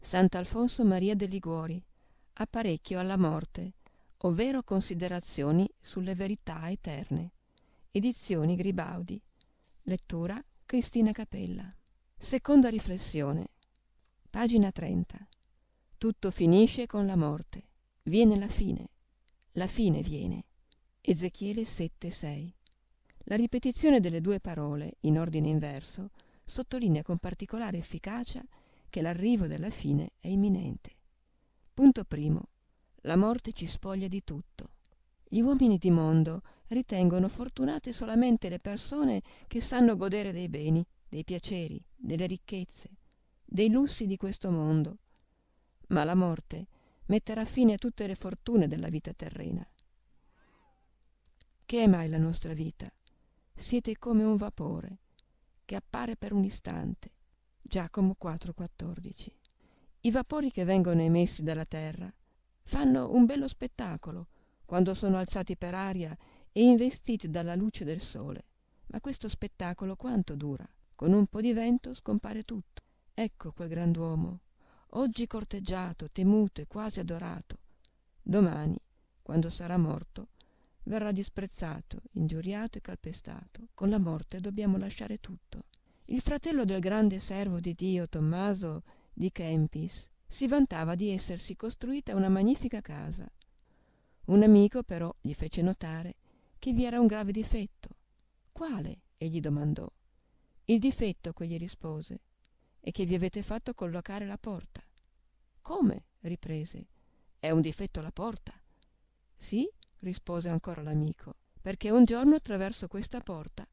Sant'Alfonso Maria de Liguori, apparecchio alla morte, ovvero considerazioni sulle verità eterne. Edizioni Gribaudi. Lettura Cristina Capella. Seconda riflessione. Pagina 30. Tutto finisce con la morte. Viene la fine. La fine viene. Ezechiele 7:6. La ripetizione delle due parole, in ordine inverso, sottolinea con particolare efficacia che l'arrivo della fine è imminente. Punto primo. La morte ci spoglia di tutto. Gli uomini di mondo ritengono fortunate solamente le persone che sanno godere dei beni, dei piaceri, delle ricchezze, dei lussi di questo mondo. Ma la morte metterà fine a tutte le fortune della vita terrena. Che è mai la nostra vita? Siete come un vapore che appare per un istante, Giacomo 4:14. I vapori che vengono emessi dalla terra fanno un bello spettacolo quando sono alzati per aria e investiti dalla luce del sole. Ma questo spettacolo quanto dura? Con un po' di vento scompare tutto. Ecco quel grand'uomo, oggi corteggiato, temuto e quasi adorato. Domani, quando sarà morto, verrà disprezzato, ingiuriato e calpestato. Con la morte dobbiamo lasciare tutto. Il fratello del grande servo di Dio Tommaso di Kempis si vantava di essersi costruita una magnifica casa. Un amico però gli fece notare che vi era un grave difetto. Quale? egli domandò. Il difetto, quegli rispose, è che vi avete fatto collocare la porta. Come? riprese. È un difetto la porta. Sì, rispose ancora l'amico, perché un giorno attraverso questa porta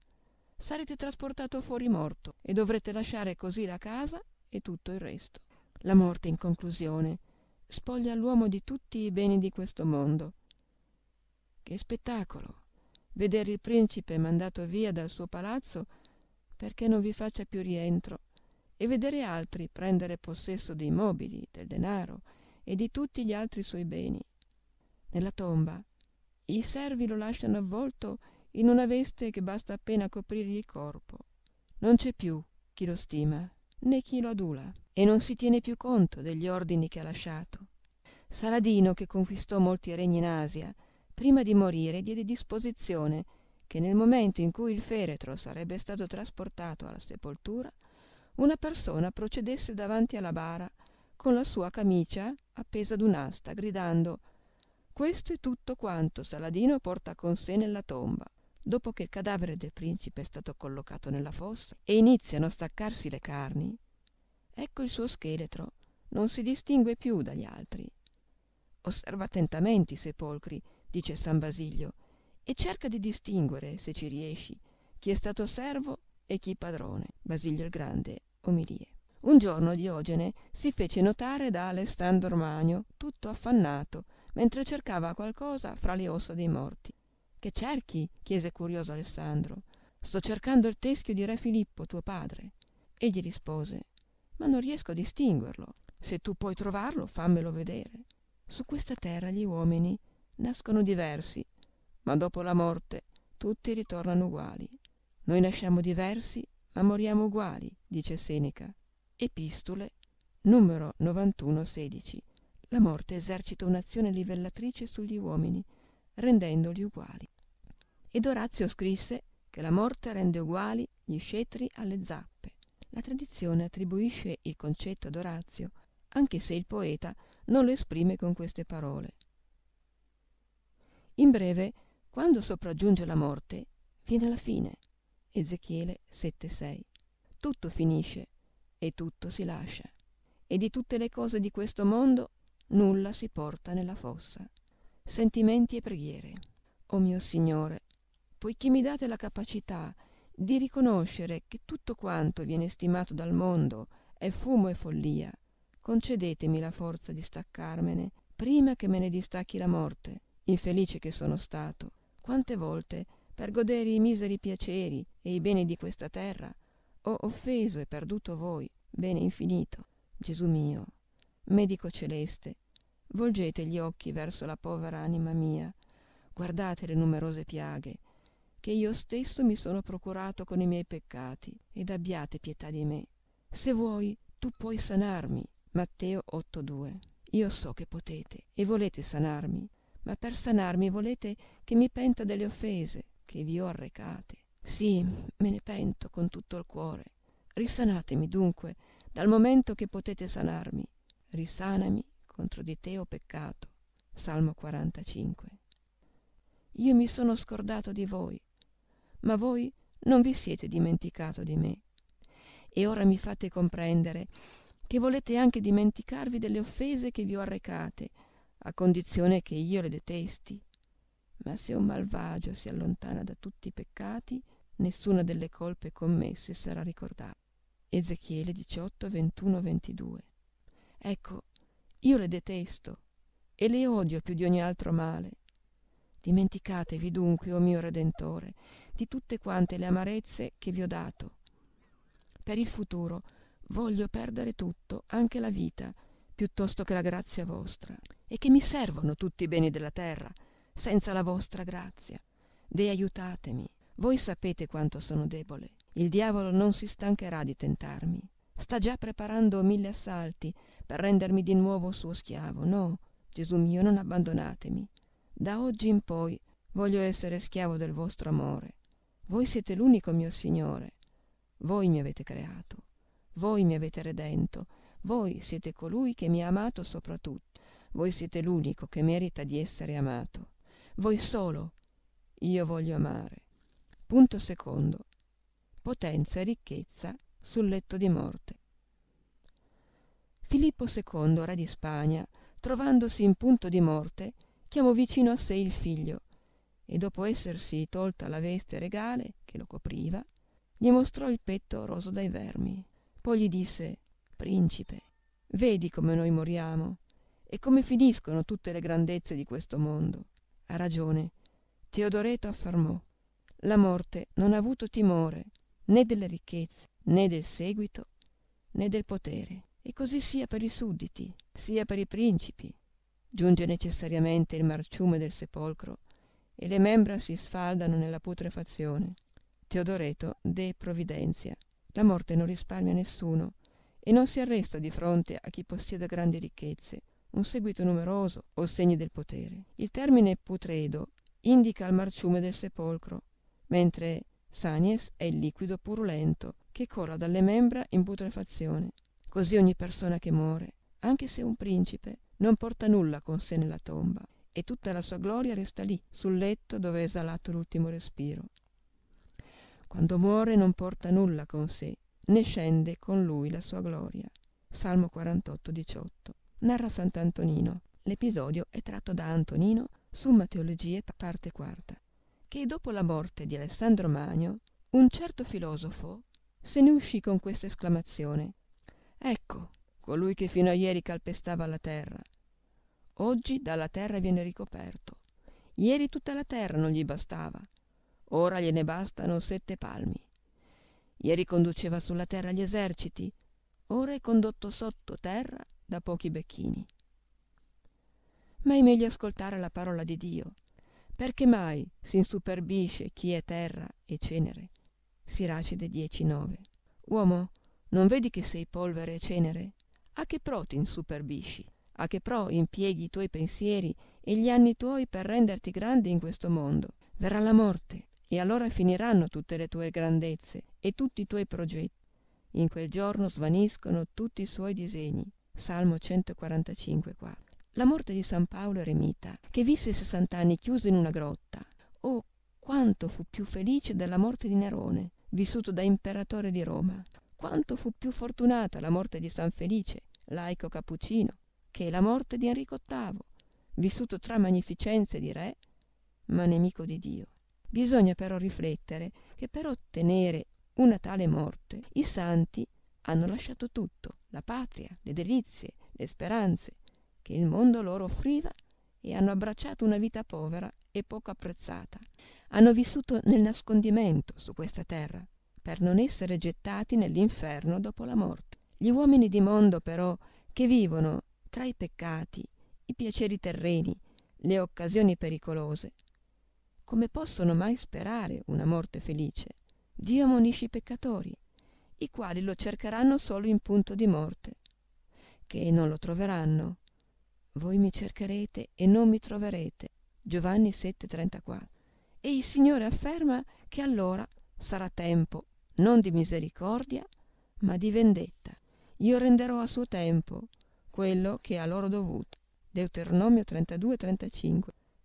sarete trasportato fuori morto e dovrete lasciare così la casa e tutto il resto. La morte, in conclusione, spoglia l'uomo di tutti i beni di questo mondo. Che spettacolo! Vedere il principe mandato via dal suo palazzo perché non vi faccia più rientro e vedere altri prendere possesso dei mobili, del denaro e di tutti gli altri suoi beni. Nella tomba i servi lo lasciano avvolto in una veste che basta appena coprirgli il corpo. Non c'è più chi lo stima, né chi lo adula, e non si tiene più conto degli ordini che ha lasciato. Saladino, che conquistò molti regni in Asia, prima di morire diede disposizione che nel momento in cui il feretro sarebbe stato trasportato alla sepoltura, una persona procedesse davanti alla bara con la sua camicia appesa ad un'asta, gridando Questo è tutto quanto Saladino porta con sé nella tomba dopo che il cadavere del principe è stato collocato nella fossa e iniziano a staccarsi le carni, ecco il suo scheletro, non si distingue più dagli altri. Osserva attentamente i sepolcri, dice San Basilio, e cerca di distinguere, se ci riesci, chi è stato servo e chi padrone. Basilio il Grande, omilie. Un giorno Diogene si fece notare da Alessandro Magno, tutto affannato, mentre cercava qualcosa fra le ossa dei morti. Che cerchi? chiese curioso Alessandro. Sto cercando il teschio di re Filippo, tuo padre. Egli rispose Ma non riesco a distinguerlo. Se tu puoi trovarlo, fammelo vedere. Su questa terra gli uomini nascono diversi, ma dopo la morte tutti ritornano uguali. Noi nasciamo diversi, ma moriamo uguali, dice Seneca. Epistole, numero 9116. La morte esercita un'azione livellatrice sugli uomini, rendendoli uguali. Ed Orazio scrisse che la morte rende uguali gli scettri alle zappe. La tradizione attribuisce il concetto ad Orazio, anche se il poeta non lo esprime con queste parole. In breve, quando sopraggiunge la morte, viene la fine. Ezechiele 7:6. Tutto finisce e tutto si lascia. E di tutte le cose di questo mondo nulla si porta nella fossa. Sentimenti e preghiere. O mio Signore, poiché mi date la capacità di riconoscere che tutto quanto viene stimato dal mondo è fumo e follia, concedetemi la forza di staccarmene prima che me ne distacchi la morte, infelice che sono stato. Quante volte, per godere i miseri piaceri e i beni di questa terra, ho offeso e perduto voi, bene infinito. Gesù mio, medico celeste, volgete gli occhi verso la povera anima mia, guardate le numerose piaghe, che io stesso mi sono procurato con i miei peccati, ed abbiate pietà di me. Se vuoi, tu puoi sanarmi. Matteo 8.2. Io so che potete e volete sanarmi, ma per sanarmi volete che mi penta delle offese che vi ho arrecate. Sì, me ne pento con tutto il cuore. Risanatemi dunque, dal momento che potete sanarmi. Risanami contro di te ho peccato. Salmo 45. Io mi sono scordato di voi, ma voi non vi siete dimenticato di me. E ora mi fate comprendere che volete anche dimenticarvi delle offese che vi ho arrecate, a condizione che io le detesti. Ma se un malvagio si allontana da tutti i peccati, nessuna delle colpe commesse sarà ricordata. Ezechiele 18, 21, 22. Ecco, io le detesto e le odio più di ogni altro male. Dimenticatevi dunque, o oh mio Redentore, di tutte quante le amarezze che vi ho dato. Per il futuro voglio perdere tutto, anche la vita, piuttosto che la grazia vostra, e che mi servono tutti i beni della terra, senza la vostra grazia. Dei aiutatemi. Voi sapete quanto sono debole. Il diavolo non si stancherà di tentarmi. Sta già preparando mille assalti per rendermi di nuovo suo schiavo. No, Gesù mio, non abbandonatemi. Da oggi in poi voglio essere schiavo del vostro amore. Voi siete l'unico mio Signore. Voi mi avete creato. Voi mi avete redento. Voi siete colui che mi ha amato soprattutto. Voi siete l'unico che merita di essere amato. Voi solo. Io voglio amare. Punto secondo. Potenza e ricchezza sul letto di morte. Filippo II, re di Spagna, trovandosi in punto di morte, chiamò vicino a sé il figlio e dopo essersi tolta la veste regale che lo copriva, gli mostrò il petto roso dai vermi. Poi gli disse, Principe, vedi come noi moriamo e come finiscono tutte le grandezze di questo mondo. Ha ragione. Teodoreto affermò, la morte non ha avuto timore né delle ricchezze, né del seguito, né del potere. E così sia per i sudditi, sia per i principi. Giunge necessariamente il marciume del sepolcro e le membra si sfaldano nella putrefazione. Teodoreto de Providenzia. La morte non risparmia nessuno e non si arresta di fronte a chi possiede grandi ricchezze, un seguito numeroso o segni del potere. Il termine putredo indica il marciume del sepolcro, mentre sanies è il liquido purulento che corra dalle membra in putrefazione. Così ogni persona che muore, anche se un principe, non porta nulla con sé nella tomba, e tutta la sua gloria resta lì, sul letto dove è esalato l'ultimo respiro. Quando muore non porta nulla con sé, né scende con lui la sua gloria. Salmo 48, 18. Narra Sant'Antonino. L'episodio è tratto da Antonino, Summa Teologie, parte quarta, che dopo la morte di Alessandro Magno, un certo filosofo se ne uscì con questa esclamazione. Ecco colui che fino a ieri calpestava la terra, Oggi dalla terra viene ricoperto. Ieri tutta la terra non gli bastava. Ora gliene bastano sette palmi. Ieri conduceva sulla terra gli eserciti, ora è condotto sotto terra da pochi becchini. Ma è meglio ascoltare la parola di Dio, perché mai si insuperbisce chi è terra e cenere? Siracide 19. Uomo, non vedi che sei polvere e cenere? A che pro ti insuperbisci? a che pro impieghi i tuoi pensieri e gli anni tuoi per renderti grande in questo mondo. Verrà la morte, e allora finiranno tutte le tue grandezze e tutti i tuoi progetti. In quel giorno svaniscono tutti i suoi disegni. Salmo 145 qua. La morte di San Paolo Eremita, che visse sessant'anni chiuso in una grotta. Oh, quanto fu più felice della morte di Nerone, vissuto da imperatore di Roma. Quanto fu più fortunata la morte di San Felice, laico cappuccino, che la morte di Enrico VIII, vissuto tra magnificenze di re, ma nemico di Dio. Bisogna però riflettere che per ottenere una tale morte i santi hanno lasciato tutto, la patria, le delizie, le speranze che il mondo loro offriva e hanno abbracciato una vita povera e poco apprezzata. Hanno vissuto nel nascondimento su questa terra per non essere gettati nell'inferno dopo la morte. Gli uomini di mondo però che vivono tra i peccati, i piaceri terreni, le occasioni pericolose, come possono mai sperare una morte felice? Dio ammonisce i peccatori, i quali lo cercheranno solo in punto di morte, che non lo troveranno. Voi mi cercherete e non mi troverete. Giovanni 7:34. E il Signore afferma che allora sarà tempo non di misericordia, ma di vendetta. Io renderò a suo tempo, quello che è a loro dovuto. Deuteronomio 32-35,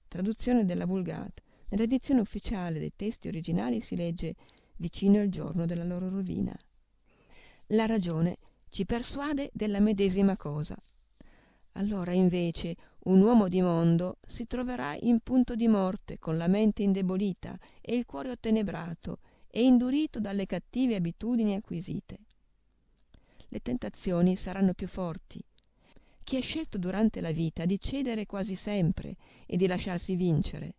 traduzione della Vulgata. Nell'edizione ufficiale dei testi originali si legge vicino al giorno della loro rovina. La ragione ci persuade della medesima cosa. Allora invece un uomo di mondo si troverà in punto di morte con la mente indebolita e il cuore ottenebrato e indurito dalle cattive abitudini acquisite. Le tentazioni saranno più forti chi ha scelto durante la vita di cedere quasi sempre e di lasciarsi vincere,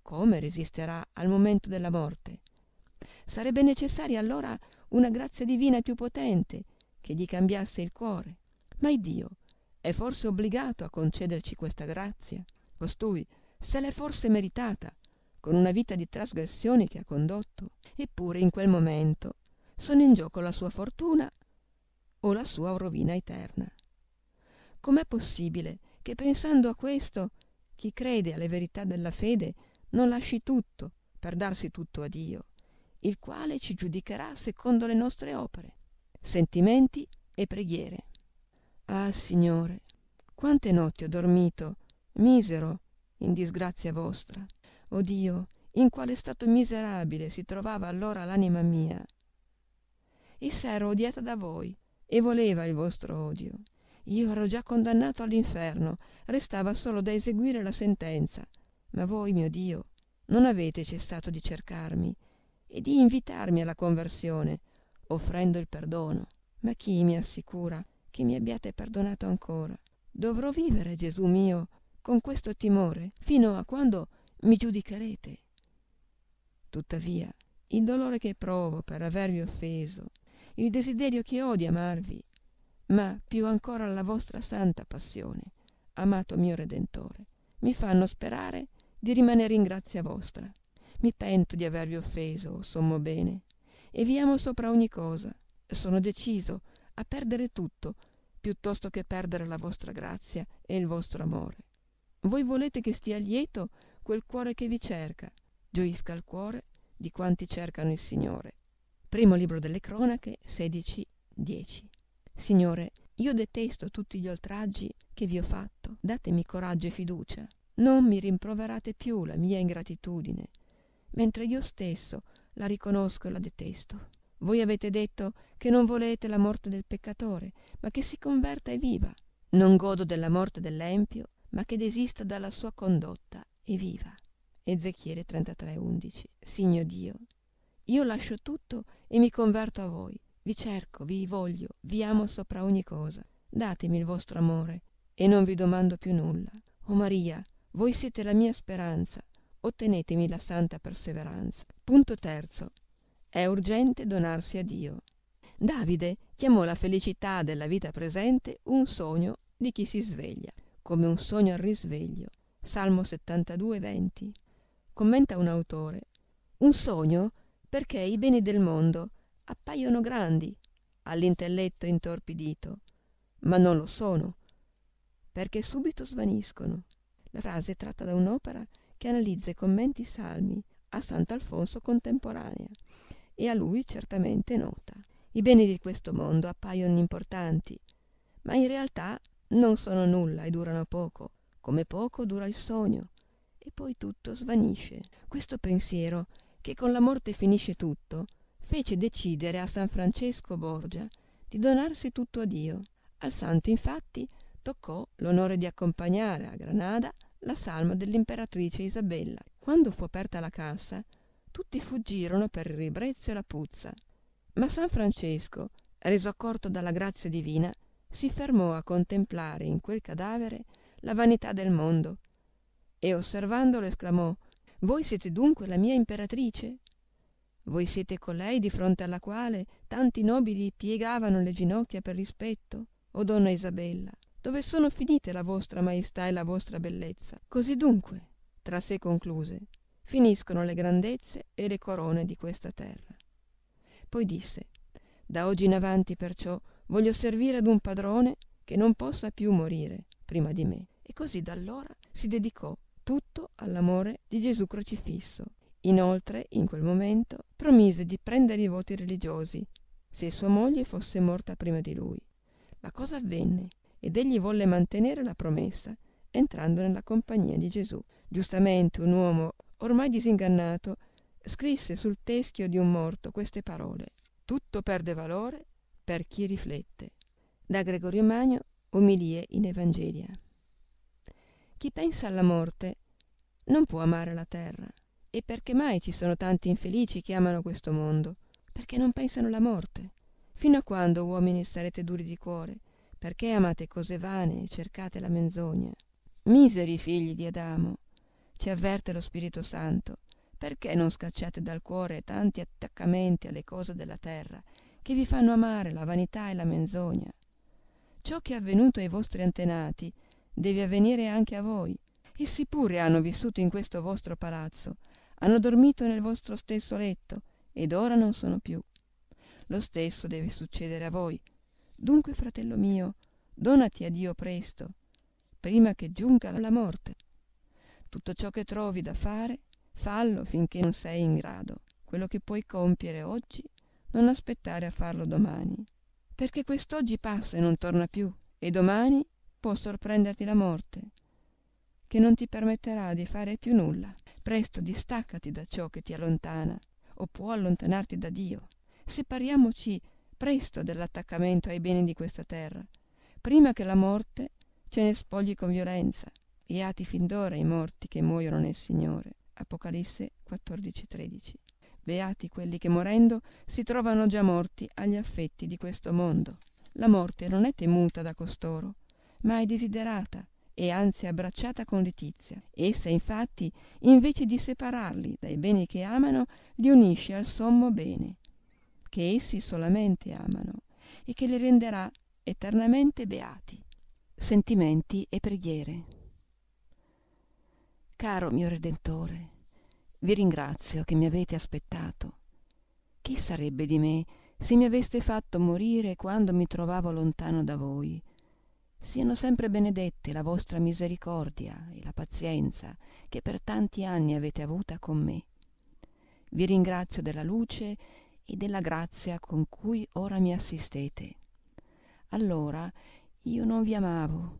come resisterà al momento della morte? Sarebbe necessaria allora una grazia divina più potente che gli cambiasse il cuore. Ma Dio è forse obbligato a concederci questa grazia? Costui se l'è forse meritata con una vita di trasgressioni che ha condotto? Eppure in quel momento sono in gioco la sua fortuna o la sua rovina eterna com'è possibile che pensando a questo chi crede alle verità della fede non lasci tutto per darsi tutto a Dio, il quale ci giudicherà secondo le nostre opere, sentimenti e preghiere. Ah Signore, quante notti ho dormito, misero, in disgrazia vostra. O oh Dio, in quale stato miserabile si trovava allora l'anima mia. Essa era odiata da voi e voleva il vostro odio. Io ero già condannato all'inferno, restava solo da eseguire la sentenza. Ma voi, mio Dio, non avete cessato di cercarmi e di invitarmi alla conversione, offrendo il perdono. Ma chi mi assicura che mi abbiate perdonato ancora? Dovrò vivere, Gesù mio, con questo timore, fino a quando mi giudicherete. Tuttavia, il dolore che provo per avervi offeso, il desiderio che ho di amarvi, ma più ancora alla vostra santa passione, amato mio Redentore, mi fanno sperare di rimanere in grazia vostra. Mi pento di avervi offeso, sommo bene, e vi amo sopra ogni cosa. Sono deciso a perdere tutto, piuttosto che perdere la vostra grazia e il vostro amore. Voi volete che stia lieto quel cuore che vi cerca, gioisca il cuore di quanti cercano il Signore. Primo libro delle cronache 16, 10. Signore, io detesto tutti gli oltraggi che vi ho fatto. Datemi coraggio e fiducia. Non mi rimproverate più la mia ingratitudine, mentre io stesso la riconosco e la detesto. Voi avete detto che non volete la morte del peccatore, ma che si converta e viva. Non godo della morte dell'empio, ma che desista dalla sua condotta e viva. Ezechiele 33:11 Signor Dio, io lascio tutto e mi converto a voi. Vi cerco, vi voglio, vi amo ah. sopra ogni cosa. Datemi il vostro amore e non vi domando più nulla. O oh Maria, voi siete la mia speranza, ottenetemi la santa perseveranza. Punto terzo. È urgente donarsi a Dio. Davide chiamò la felicità della vita presente un sogno di chi si sveglia, come un sogno al risveglio. Salmo 72, 20. Commenta un autore. Un sogno perché i beni del mondo appaiono grandi all'intelletto intorpidito, ma non lo sono, perché subito svaniscono. La frase è tratta da un'opera che analizza i commenti salmi a Sant'Alfonso contemporanea e a lui certamente nota. I beni di questo mondo appaiono importanti, ma in realtà non sono nulla e durano poco, come poco dura il sogno, e poi tutto svanisce. Questo pensiero, che con la morte finisce tutto, fece decidere a San Francesco Borgia di donarsi tutto a Dio. Al santo infatti toccò l'onore di accompagnare a Granada la salma dell'imperatrice Isabella. Quando fu aperta la cassa, tutti fuggirono per il ribrezzo e la puzza. Ma San Francesco, reso accorto dalla grazia divina, si fermò a contemplare in quel cadavere la vanità del mondo e osservandolo esclamò Voi siete dunque la mia imperatrice? voi siete colei di fronte alla quale tanti nobili piegavano le ginocchia per rispetto o donna isabella dove sono finite la vostra maestà e la vostra bellezza così dunque tra sé concluse finiscono le grandezze e le corone di questa terra poi disse da oggi in avanti perciò voglio servire ad un padrone che non possa più morire prima di me e così d'allora si dedicò tutto all'amore di Gesù crocifisso Inoltre, in quel momento, promise di prendere i voti religiosi, se sua moglie fosse morta prima di lui. La cosa avvenne, ed egli volle mantenere la promessa, entrando nella compagnia di Gesù. Giustamente un uomo, ormai disingannato, scrisse sul teschio di un morto queste parole. Tutto perde valore per chi riflette. Da Gregorio Magno, Omilie in Evangelia. Chi pensa alla morte non può amare la terra. E perché mai ci sono tanti infelici che amano questo mondo? Perché non pensano alla morte? Fino a quando, uomini, sarete duri di cuore? Perché amate cose vane e cercate la menzogna? Miseri figli di Adamo, ci avverte lo Spirito Santo, perché non scacciate dal cuore tanti attaccamenti alle cose della terra che vi fanno amare la vanità e la menzogna? Ciò che è avvenuto ai vostri antenati deve avvenire anche a voi. Essi pure hanno vissuto in questo vostro palazzo, hanno dormito nel vostro stesso letto ed ora non sono più. Lo stesso deve succedere a voi. Dunque, fratello mio, donati a Dio presto, prima che giunga la morte. Tutto ciò che trovi da fare, fallo finché non sei in grado. Quello che puoi compiere oggi, non aspettare a farlo domani. Perché quest'oggi passa e non torna più, e domani può sorprenderti la morte, che non ti permetterà di fare più nulla presto distaccati da ciò che ti allontana o può allontanarti da Dio. Separiamoci presto dall'attaccamento ai beni di questa terra, prima che la morte ce ne spogli con violenza. Beati fin d'ora i morti che muoiono nel Signore. Apocalisse 14:13. Beati quelli che morendo si trovano già morti agli affetti di questo mondo. La morte non è temuta da costoro, ma è desiderata e anzi abbracciata con letizia. Essa infatti, invece di separarli dai beni che amano, li unisce al sommo bene, che essi solamente amano, e che li renderà eternamente beati. Sentimenti e preghiere. Caro mio Redentore, vi ringrazio che mi avete aspettato. Chi sarebbe di me se mi aveste fatto morire quando mi trovavo lontano da voi? Siano sempre benedette la vostra misericordia e la pazienza che per tanti anni avete avuta con me. Vi ringrazio della luce e della grazia con cui ora mi assistete. Allora io non vi amavo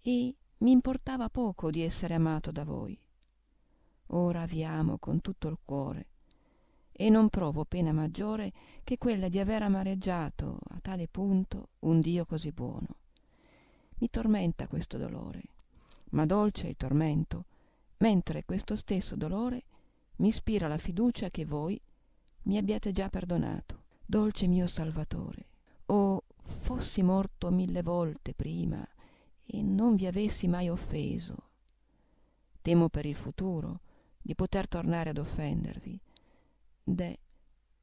e mi importava poco di essere amato da voi. Ora vi amo con tutto il cuore e non provo pena maggiore che quella di aver amareggiato a tale punto un Dio così buono mi tormenta questo dolore, ma dolce è il tormento, mentre questo stesso dolore mi ispira la fiducia che voi mi abbiate già perdonato, dolce mio Salvatore. O fossi morto mille volte prima e non vi avessi mai offeso. Temo per il futuro di poter tornare ad offendervi. De,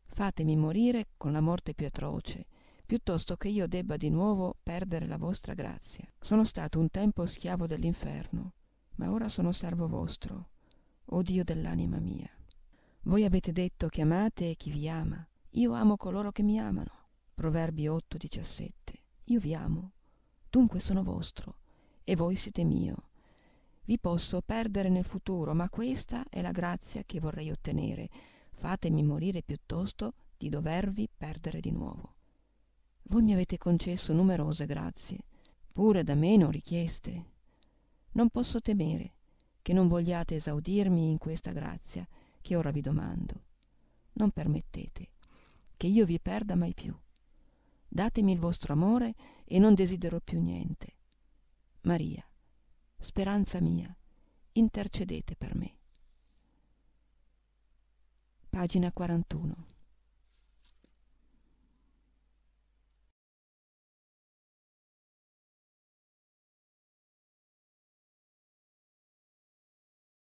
fatemi morire con la morte più atroce, piuttosto che io debba di nuovo perdere la vostra grazia. Sono stato un tempo schiavo dell'inferno, ma ora sono servo vostro, o Dio dell'anima mia. Voi avete detto che amate chi vi ama. Io amo coloro che mi amano. Proverbi 8:17. Io vi amo, dunque sono vostro, e voi siete mio. Vi posso perdere nel futuro, ma questa è la grazia che vorrei ottenere. Fatemi morire piuttosto di dovervi perdere di nuovo voi mi avete concesso numerose grazie pure da me non richieste non posso temere che non vogliate esaudirmi in questa grazia che ora vi domando non permettete che io vi perda mai più datemi il vostro amore e non desidero più niente maria speranza mia intercedete per me pagina 41